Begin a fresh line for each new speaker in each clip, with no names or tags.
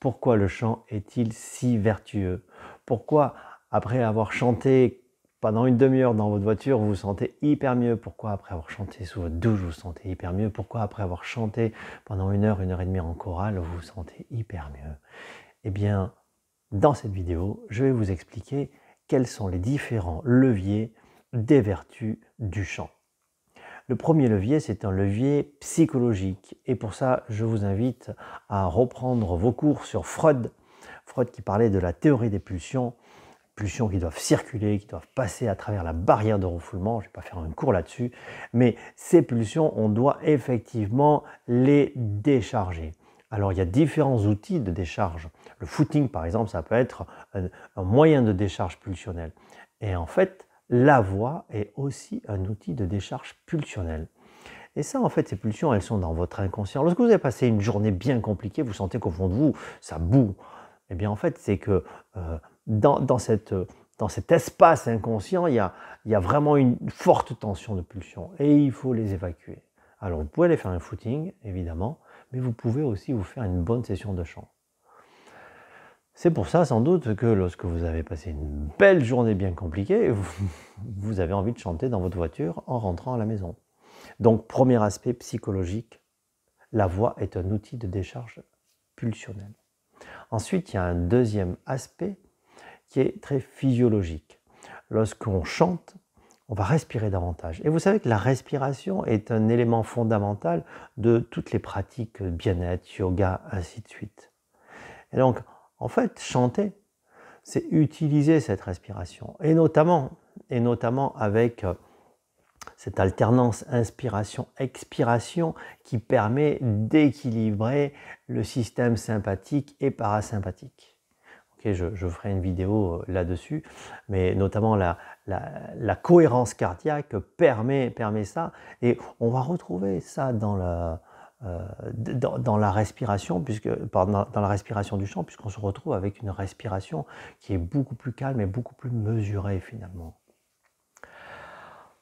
pourquoi le chant est-il si vertueux Pourquoi, après avoir chanté pendant une demi-heure dans votre voiture, vous vous sentez hyper mieux Pourquoi, après avoir chanté sous votre douche, vous vous sentez hyper mieux Pourquoi, après avoir chanté pendant une heure, une heure et demie en chorale, vous vous sentez hyper mieux Eh bien, dans cette vidéo, je vais vous expliquer quels sont les différents leviers des vertus du chant. Le premier levier, c'est un levier psychologique. Et pour ça, je vous invite à reprendre vos cours sur Freud. Freud qui parlait de la théorie des pulsions, pulsions qui doivent circuler, qui doivent passer à travers la barrière de refoulement. Je ne vais pas faire un cours là-dessus. Mais ces pulsions, on doit effectivement les décharger. Alors il y a différents outils de décharge. Le footing, par exemple, ça peut être un, moyen de décharge pulsionnelle. Et en fait, la voix est aussi un outil de décharge pulsionnelle. Et ça, en fait, ces pulsions, elles sont dans votre inconscient. Lorsque vous avez passé une journée bien compliquée, vous sentez qu'au fond de vous, ça boue. Eh bien, en fait, c'est que euh, dans, cet espace inconscient, il y, a, vraiment une forte tension de pulsion. et il faut les évacuer. Alors, vous pouvez aller faire un footing, évidemment, mais vous pouvez aussi vous faire une bonne session de chant. C'est pour ça sans doute que lorsque vous avez passé une belle journée bien compliquée, vous, avez envie de chanter dans votre voiture en rentrant à la maison. Donc premier aspect psychologique, la voix est un outil de décharge pulsionnelle. Ensuite, il y a un deuxième aspect qui est très physiologique. Lorsqu'on chante, on va respirer davantage. Et vous savez que la respiration est un élément fondamental de toutes les pratiques bien-être, yoga, ainsi de suite. Et donc, en fait, chanter, c'est utiliser cette respiration. Et notamment, et notamment avec euh, cette alternance inspiration-expiration qui permet d'équilibrer le système sympathique et parasympathique. je, ferai une vidéo euh, là-dessus, mais notamment la, cohérence cardiaque permet, permet ça, et on va retrouver ça dans la, euh, dans, la respiration, puisque, dans la respiration du chant, puisqu'on se retrouve avec une respiration qui est beaucoup plus calme et beaucoup plus mesurée finalement.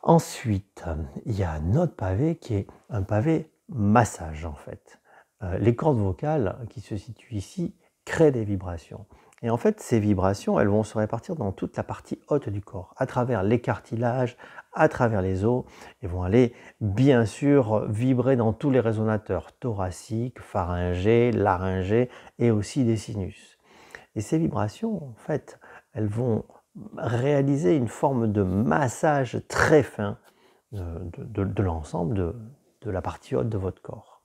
Ensuite, euh, il y a un autre pavé qui est un pavé massage en fait. Euh, les cordes vocales qui se situent ici créent des vibrations. Et en fait, ces vibrations, elles vont se répartir dans toute la partie haute du corps, à travers les cartilages, à travers les os, et vont aller bien sûr vibrer dans tous les résonateurs thoraciques, pharyngés, laryngés et aussi des sinus. Et ces vibrations, en fait, elles vont réaliser une forme de massage très fin euh, de, de l'ensemble de la partie haute de votre corps.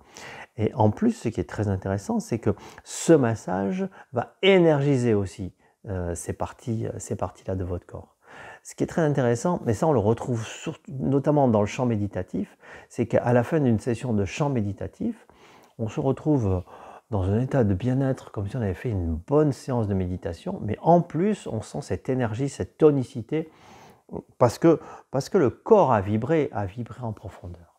Et en plus, ce qui est très intéressant, c'est que ce massage va énergiser aussi euh, euh, ces parties-là ces parties de votre corps. Ce qui est très intéressant, mais ça on le retrouve notamment dans le champ méditatif, c'est qu'à la fin d'une session de champ méditatif, on se retrouve euh, dans un état de bien-être, comme si on avait fait une bonne séance de méditation, mais en plus on sent cette énergie, cette tonicité, parce que, parce que le corps a vibré, a vibré en profondeur.